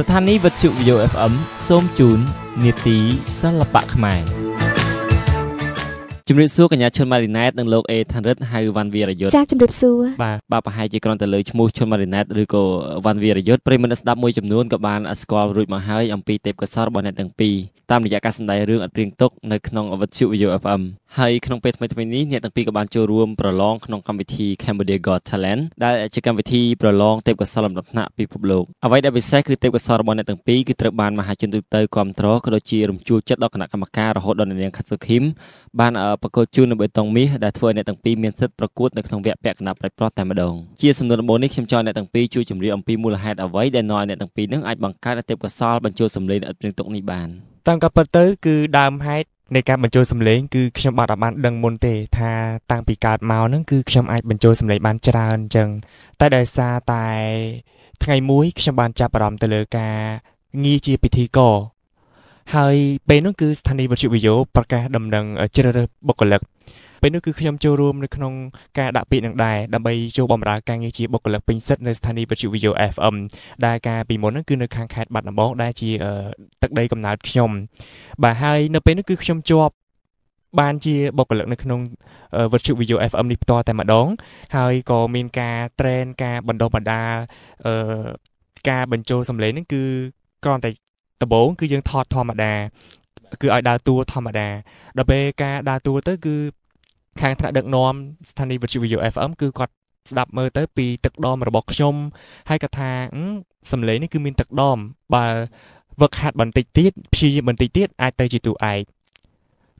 ស្ថានីយ៍វិទ្យុ VFM សូមជូននាទីសិល្បៈខ្មែរជំរាបសួរកញ្ញាឈុនម៉ារីណែតនិងលោកអេថារិទ្ធហៅវ៉ាន់វីរយុទ្ធចាជំរាបសួរបាទបាទប្រហែលជាគ្រាន់តែលើឈ្មោះឈុនម៉ារីណែតឬក៏វ៉ាន់វីរយុទ្ធប្រិមត្តស្ដាប់មួយចំនួនក៏បាន ស្គាល់រួចមកហើយអំពីទេពកោសល្យរបស់អ្នកទាំងពីរតាមរយៈការសម្ដែងរឿងអត់ព្រៀងទុកនៅក្នុងវិទ្យុ VFM ហើយក្នុងពេលថ្មីៗនេះអ្នកទាំងពីរក៏បានចូលរួមប្រឡងក្នុងកម្មវិធី Cambodia Got Talent ដែលជាកម្មវិធីប្រឡងទេពកោសល្យលំដាប់ថ្នាក់ពិភពលោកអ្វីដែលពិសេសគឺទេពកោសល្យរបស់អ្នកទាំងពីរគឺត្រូវបានមហាជនទូទៅគ្រប់គ្រងក៏ដូចជារំជួលចិត្តដល់គណៈកម្មការរហូតដល់អ្នកនាងខាត់សូឃីមបានប្រកួតជូននៅបេតុងមាសដែលធ្វើឲ្យអ្នកទាំងពីរមានសិទ្ធិប្រកួតនៅក្នុងវគ្គពាក់កណ្ដាប់ប្រាច់ប្រោះតែម្ដងជាសំណួរដំបូងនេះខ្ញុំចង់អ្នកទាំងពីរជួយជម្រាបអំពីមូលហេតុអ្វីដែលនាំឲ្យអ្នកទាំងពីរនឹងអាចបង្កើតអតិបកសលបញ្ចូលសម្លេងឥតព្រៀងទុកនេះបានតាមការពិតទៅគឺដើមហេតុនៃការបញ្ចូលសម្លេងគឺខ្ញុំបាត់បានដឹងមុនទេថាតាំងពីកើតមកហ្នឹងគឺខ្ញុំអាចបញ្ចូលសម្លេងបានច្រើនអញ្ចឹងតែដោយសារតែថ្ងៃមួយខ្ញុំបានចាប់អារម្មណ៍ទៅលើការងារជាពិធីករហើយពេលនោះគឺស្ថានីយ៍វិទ្យុវីដេអូប្រកាសដំណឹងជ្រើសរើសបុគ្គលិកពេលនោះគឺខ្ញុំចូលរួមនៅក្នុងការដាក់ពាក្យនឹងដែរដើម្បីចូលបម្រើការងារជាបុគ្គលិកពេញសិទ្ធិនៅស្ថានីយ៍វិទ្យុ VO FM ដែលការពីមុនហ្នឹងគឺនៅខាងខេត្តបាត់ដំបងដែលជាទឹកដីកំណើតខ្ញុំបាទហើយ នៅពេលនោះគឺខ្ញុំជាប់បានជាបុគ្គលិកនៅក្នុង វិទ្យុ VO FM នេះផ្ទាល់តែម្ដង ហើយក៏មានការ train ការបណ្ដុះបណ្ដាលការបញ្ចូលសម្លេងហ្នឹងគឺគ្រាន់តែដំបូងគឺយើងថតធម្មតាគឺឲ្យដើរតួធម្មតាដល់ពេលការដើរតួទៅ គឺខាងថ្នាក់ដឹកនាំស្ថានីយ៍វិទ្យុ VFM គឺគាត់ស្ដាប់មើលទៅ ពីទឹកដមរបស់ខ្ញុំហើយគាត់ថាសំឡេងនេះគឺមានទឹកដមបើវឹកហាត់បន្តិចទៀតព្យាយាមបន្តិចទៀតអាចទៅជាតួឯក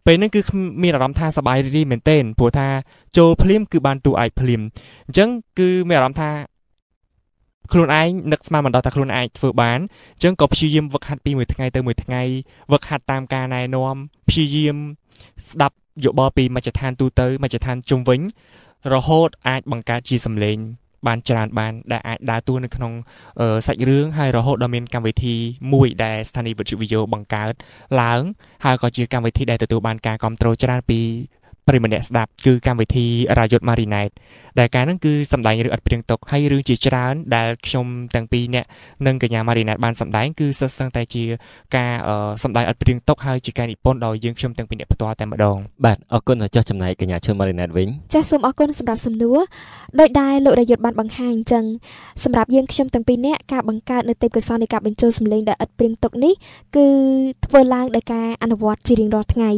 ពេលហ្នឹងគឺមានអារម្មណ៍ថាសប្បាយរីករាយមែនទែនព្រោះថាចូលភ្លាមគឺបានតួឯកភ្លាមអញ្ចឹង គឺមានអារម្មណ៍ថាខ្លួនឯងនឹកស្មានមិនដល់ថាខ្លួនអាចធ្វើបានអញ្ចឹងក៏ព្យាយាមវឹកហាត់ពីមួយថ្ងៃទៅមួយថ្ងៃវឹកហាត់តាមការណែនាំព្យាយាមស្ដាប់យោបល់ពីមជ្ឈដ្ឋានទូទៅមជ្ឈដ្ឋានជុំវិញរហូតអាចបង្កើតជាសម្លេងបានច្រើនបាន ដែលអាចដើរតួនៅក្នុងសាច់រឿងហើយរហូតដល់មានកម្មវិធីមួយ ដែលស្ថានីយ៍វិទ្យុវីដេអូបង្កើតឡើងហើយក៏ជាកម្មវិធីដែលទទួលបានការគ្រប់គ្រងច្រើនពីប្រិមម្នាក់ស្ដាប់គឺកម្មវិធីរាយុទ្ធ Marinate ដែលការហ្នឹងគឺសម្ដែងរឿងអត់ព្រៀងទុកហើយរឿងជាច្រើន ដែលខ្ញុំទាំងពីរអ្នកនិងកញ្ញា Marinate បានសម្ដែងគឺសិស្សសឹងតែជាការសម្ដែងអត់ព្រៀងទុកហើយជាការនិពន្ធដោយយើងខ្ញុំទាំងពីរអ្នកផ្ទាល់តែម្ដងបាទអរគុណចាស់ចំណាយកញ្ញាឈុន Marinate វិញចាស់សូមអរគុណសម្រាប់សំណួរដោយដែលលោករយុទ្ធបានបង្ហាញអញ្ចឹងសម្រាប់យើងខ្ញុំទាំងពីរអ្នកការបង្កើតនៅទេពកោសលនៃការបញ្ចូលសម្លេងដោយឥតព្រៀងទុកនេះគឺធ្វើឡើងដោយការអនុវត្ត ជារៀងរាល់ថ្ងៃ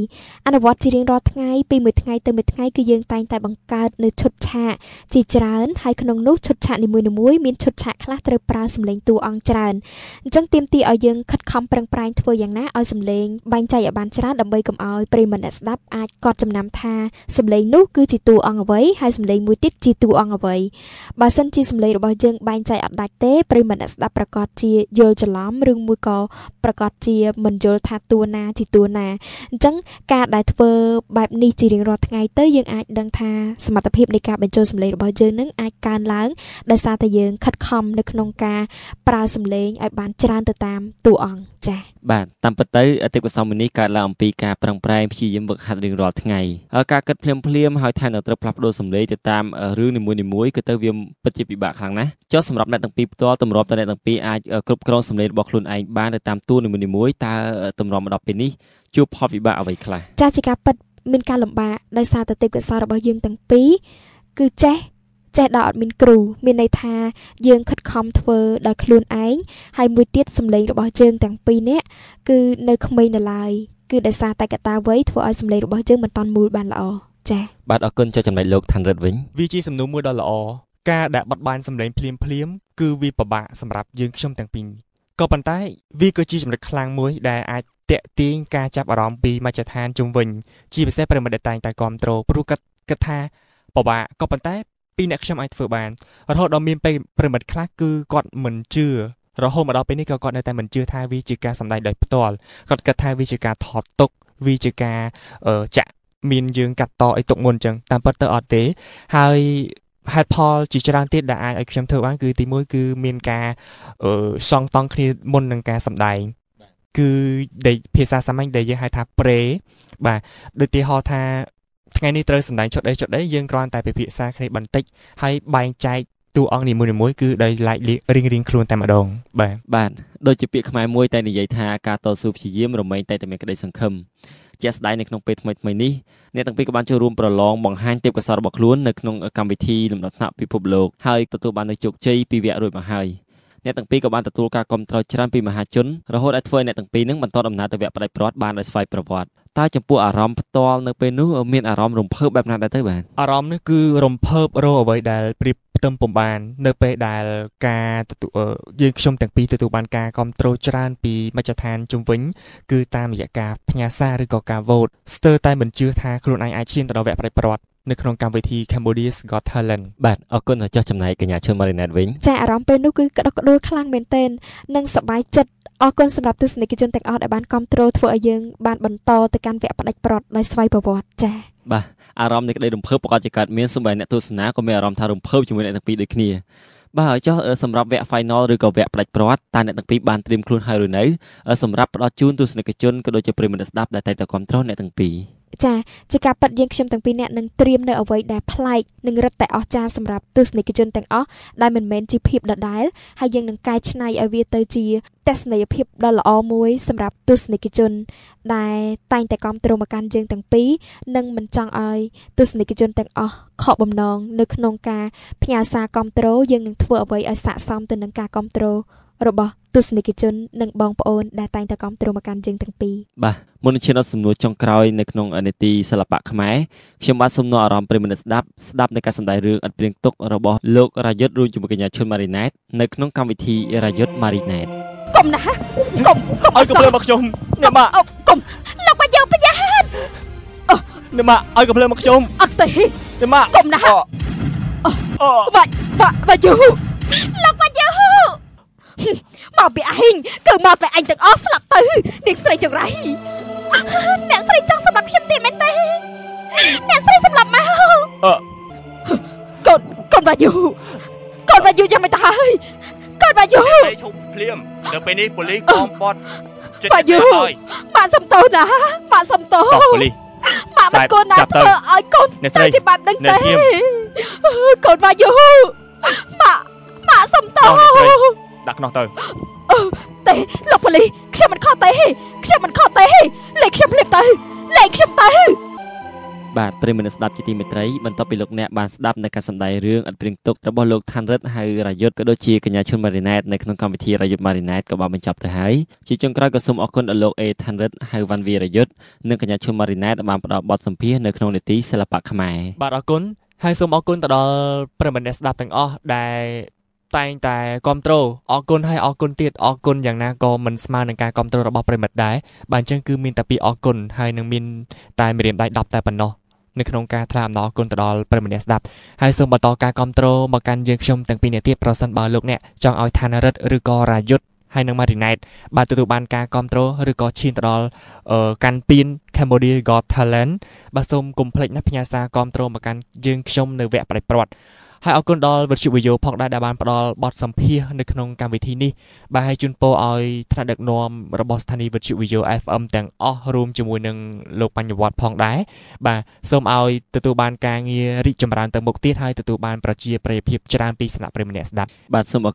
អនុវត្ត ជារៀងរាល់ថ្ងៃពីមួយថ្ងៃទៅមួយថ្ងៃគឺយើងតែងតែបង្កើតនៅឈុតឆាកជាច្រើនហើយក្នុងនោះឈុតឆាកនីមួយៗមានឈុតឆាកខ្លះត្រូវប្រើសម្លេងតួអង្គច្រើនអញ្ចឹងទាមទារឲ្យយើងខិតខំប្រឹងប្រែងធ្វើយ៉ាងណាឲ្យសម្លេងបែងចែកឲ្យបានច្រើនដើម្បីកុំឲ្យប្រិយមិត្តអ្នកស្ដាប់អាចកត់ចំណាំថាសម្លេងនោះ គឺជាតួអង្គអ្វីហើយសម្លេងមួយទៀតជាតួអង្គអ្វីបើសិនជាសម្លេងរបស់យើងបែងចែកអត់ដាច់ទេប្រិយមិត្តអ្នកស្ដាប់ប្រកាសជាយល់ច្រឡំឬមួយក៏ប្រកាសជាមិនយល់ថាតួណាជាតួណាអញ្ចឹងការដែលធ្វើបែបនេះជារៀងរាល់ថ្ងៃទៅយើងអាចដឹងថាសមត្ថភាពនៃការបញ្ចូលសម្លេងរបស់យើងនឹងអាចកើនឡើងដោយសារតែយើង ខិតខំនៅក្នុងការប្រើសម្លេងឲ្យបានច្រើនទៅតាមតួអង្គចា៎បាទតាមពិតទៅអតិកសមនេះកើតឡើងអំពីការប្រឹងប្រែងព្យាយាមវឹកហាត់រៀងរាល់ថ្ងៃហើយការគិតភ្លាមភ្លាមហើយថែមទាំងត្រូវផ្លាស់ប្ដូរសម្លេងទៅតាមរឿងនីមួយៗគឺទៅវាពិតជាពិបាកខ្លាំងណាស់ចុះសម្រាប់អ្នកទាំងពីរផ្ទាល់ទម្រាំតអ្នកទាំងពីរអាចគ្រប់គ្រងសម្លេងរបស់ខ្លួនឯងបានទៅតាមតួនីមួយៗតើទម្រាំមកដល់ពេលនេះជួបផលវិបាកអ្វីខ្លះចាជាការពិតមានការលំបាកដោយសារតែទេពកោសល្យរបស់យើងទាំងពីរគឺចេះចេះដល់អត់មានគ្រូមានន័យថាយើងខិតខំធ្វើដោយខ្លួនឯងហើយមួយទៀតសម្លេងរបស់យើងទាំងពីរនេះគឺនៅក្មេងនៅឡើយគឺដោយសារតែកត្តាវ័យធ្វើឲ្យសម្លេងរបស់យើងមិនតាន់មូលបានល្អចា៎បាទអរគុណចុះចំណែកលោកឋានរិទ្ធវិញវាជាសំណួរមួយដ៏ល្អការដាក់បត់បានសម្លេងភ្លាមភ្លាមគឺវាពិបាកសម្រាប់យើងខ្ញុំទាំងពីរក៏ប៉ុន្តែវាក៏ជាចំណុចខ្លាំងមួយដែលអាចតាក់ទាញការចាប់អារម្មណ៍ពីមជ្ឈដ្ឋានជុំវិញ ជាពិសេសប្រិមត្តដែលតែងតែគ្រប់គ្រងព្រោះគាត់គិតថាពិបាកក៏ប៉ុន្តែពីអ្នកខ្ញុំអាចធ្វើបានរហូតដល់មានពេលប្រិមត្តខ្លះគឺគាត់មិនជឿរហូតមកដល់ពេលនេះក៏គាត់នៅតែមិនជឿថាវាជាការសម្ដែងដោយផ្ទាល់គាត់គិតថាវាជាការថតទុកវាជាការចាក់មានយើងកាត់តអីទុកមុនអញ្ចឹងតាមពិតទៅអត់ទេ ហើយហេតុផលជាច្រើនទៀតដែលអាចឲ្យខ្ញុំធ្វើបានគឺទីមួយគឺមានការសងតង់គ្នាមុននឹងការសម្ដែងគឺដែលភាសាសាមញ្ញដែលយើងហៅថា pray បាទដូចទីហោថាថ្ងៃនេះត្រូវសម្ដែងចុចអីចុចអីយើងគ្រាន់តែពិភាក្សាគ្នាបន្តិចហើយបែងចែកតួអង្គនីមួយៗគឺដោយឡែករៀងរៀងខ្លួនតែម្ដងបាទបាទដូចជាពាក្យខ្មែរមួយតែនិយាយថាការតស៊ូព្យាយាមរមែងតែតែមានក្តីសង្ឃឹមជាស្ដែងនៅក្នុងពេលថ្មីថ្មីនេះអ្នកទាំងពីរក៏បានចូលរួមប្រឡងបង្ហាញទេពកោសល្យរបស់ខ្លួននៅក្នុងកម្មវិធីលំដាប់ថ្នាក់ពិភពលោកហើយទទួលបាននូវជោគជ័យពីរវគ្គរួចមកហើយអ្នកទាំងពីរក៏បានទទួលការគាំទ្រច្រើនពីមហាជនរហូតអាចធ្វើឲ្យអ្នកទាំងពីរនឹងបន្តដំណើរទៅវគ្គប្រដិប្រត់បានដោយស្វ័យប្រវត្តិតើចំពោះអារម្មណ៍ផ្ទាល់នៅពេលនោះមានអារម្មណ៍រំភើបបែបណាដែរទៅបាទអារម្មណ៍នេះគឺរំភើបរអ្វីដែលព្រៀបផ្ទឹមពំបាន នៅពេលដែលការទទួលយើងខ្ញុំទាំងពីរទទួលបានការគ្រប់គ្រងច្រើនពីមជ្ឈដ្ឋានជុំវិញគឺតាមរយៈការផ្ញើសារឬក៏ការវោតស្ទើរតែមិនជឿថាខ្លួនឯងអាចឈានទៅដល់វគ្គប្រដិប្រត់នៅក្នុងកម្មវិធី Cambodia's Got Talent បាទអរគុណចោះចំណាយកញ្ញាឈុនម៉ារីណេតវិញចាអារម្មណ៍ពេលនោះគឺក្តុកក្តួលខ្លាំងមែនទែននិងសប្បាយចិត្តអរគុណសម្រាប់ទស្សនិកជនទាំងអស់ដែលបានគ្រប់គ្រងធ្វើឲ្យយើងបានបន្តទៅកាន់វគ្គផ្ដាច់ប្រត់ដោយស្វ័យប្រវត្តិចាបាទអារម្មណ៍នៃក្តីរំភើបប្រកាសជាកើតមានសម្រាប់អ្នកទស្សនាក៏មានអារម្មណ៍ថារំភើបជាមួយអ្នកទាំងពីរដូចគ្នាបាទចុះសម្រាប់វគ្គ final ឬក៏វគ្គផ្ដាច់ប្រត់តើអ្នកទាំងពីរបានត្រៀមខ្លួនហើយឬនៅសម្រាប់ផ្ដល់ជូនទស្សនិកជនក៏ដូចជាប្រិយមិត្តស្ដាប់ដែលតែងតែគ្រប់គ្រងអ្នកទាំងពីរចាជាការប៉ັດយើងខ្ញុំទាំងពីរនាក់នឹងត្រៀមនៅអ្វីដែលប្លែកនិងរឹតតែអស្ចារ្យសម្រាប់ទស្សនិកជនទាំងអស់ដែលមិនមែនជាភាពដដែលហើយយើងនឹងកែច្នៃឲ្យវាទៅជាទស្សនីយភាពដ៏ល្អមួយសម្រាប់ទស្សនិកជន ដែល តែងតែគាំទ្រមកកាន់យើងទាំងពីរនិងមិនចង់ឲ្យទស្សនិកជនទាំងអស់ខកបំណងនៅក្នុងការផ្ញើសារគាំទ្រយើងនឹងធ្វើអ្វីឲ្យស័ក្តិសមទៅនឹងការគាំទ្ររបស់ទស្សនិកជននិងបងប្អូនដែលតែងតែគាំទ្រមកកាន់យើងទាំងពីរបាទមុននឹងឈានដល់សំណួរចុងក្រោយនៅក្នុងនីតិសិល្បៈខ្មែរខ្ញុំបាទសំណួរអារម្មណ៍ប្រិមនិតស្ដាប់ស្ដាប់នៃការសម្ដែងរឿងអត់ព្រៀងទុករបស់លោករាយុទ្ធរួមជាមួយកញ្ញាឈុនម៉ារីណែតនៅក្នុងកម្មវិធីរាយុទ្ធម៉ារីណែតកុំណាកុំកុំឲ្យកុំមកខ្ញុំអ្នកម៉ាក់កុំលោកមកយើងប្រយ័ត្នអ្នកម៉ាក់ឲ្យកុំមកខ្ញុំអត់ទេអ្នកម៉ាក់កុំណាអូបាច់បាច់យូលោកមកមកពីឯងគឺមកពីឯងទាំងអស់ស្លាប់ទៅនាងស្រីចង្រៃអ្នកស្រីចង់សម្លាប់ខ្ញុំទៀតមែនទេអ្នកស្រីសម្លាប់មកកូនកូនវ៉ាយូកូនវ៉ាយូយ៉ាងមិនទៅហើយកូនវ៉ាយូឈប់ភ្លាមនៅពេលនេះប៉ូលីសកងពតចិត្តទៅហើយបាក់សំទោសណាបាក់សំទោសប៉ូលីសបាក់មិនគួរណាធ្វើឲ្យកូនទៅជាបាបដឹងទេកូនវ៉ាយូបាក់បាក់សំទោសដាក់ខ្នោះទៅទេលោកប៉ូលីសខ្ញុំមិនខុសទេខ្ញុំមិនខុសទេលេខខ្ញុំភ្លាបទៅលេខខ្ញុំទៅបាទប្រិមមនស្ដាប់ជាទីមេត្រីបន្ទាប់ពីលោកអ្នកបានស្ដាប់នៅការសម្ដែងរឿងអត់ព្រៀងទុករបស់លោកឋានរិទ្ធហៅរាយុទ្ធក៏ដូចជាកញ្ញាឈុនម៉ារីណែតនៅក្នុងកម្មវិធីរាយុទ្ធម៉ារីណែតក៏បានបញ្ចប់ទៅហើយជាចុងក្រោយក៏សូមអរគុណដល់លោកអេឋានរិទ្ធហៅវ៉ាន់វីរាយុទ្ធនិងកញ្ញាឈុនម៉ារីណែតបានផ្ដល់បទសម្ភាសន៍នៅក្នុងនីតិសិល្បៈខ្មែរបាទអរគុណហើយសូមអរគុណទៅដល់ប្រិមមនស្ដាប់ទាំងអស់ដែលតែងតែគ្រប់គ្រងអរគុណហើយអរគុណទៀតអរគុណយ៉ាងណាក៏មិនស្មើនឹងការគ្រប់គ្រងរបស់ប្រិមិត្តដែរបាទអញ្ចឹងគឺមានតែពីអរគុណហើយនឹងមានតែមេរៀនដៃ10តែប៉ុណ្ណោះនៅក្នុងការថ្លែងអំណរគុណទៅដល់ប្រិមម្នាក់ស្ដាប់ហើយសូមបន្តការគ្រប់គ្រងមកកាន់យើងខ្ញុំទាំងពីរនេះទៀតប្រសិនបើលោកអ្នកចង់ឲ្យឋានរិទ្ធឬក៏រាយុទ្ធហើយនឹង Marinette បាទទទួលបានការគ្រប់គ្រងឬក៏ឈានទៅដល់កាន់ពៀន Cambodia Got Talent បាទសូមកុំភ្លេចណាផ្ញើសារគ្រប់គ្រងមកកាន់យើងខ្ញុំនៅវគ្គប្រតិប្រត្តិហើយអរគុណដល់វិទ្យុវិយោផងដែរដែលបានផ្ដល់បទសម្ភាសនៅក្នុងកម្មវិធីនេះបាទហើយជូនពរឲ្យថ្នាក់ដឹកនាំរបស់ស្ថានីយ៍វិទ្យុវិយោ FM ទាំងអស់រួមជាមួយនឹងលោកបញ្ញវត្តផងដែរបាទសូមឲ្យទទួលបានការងាររីកចម្រើនទៅមុខទៀតហើយទទួលបានប្រជាប្រិយភាពច្រើនពីសំណាក់ប្រិយមិត្តអ្នកស្ដាប់បាទសូមអរ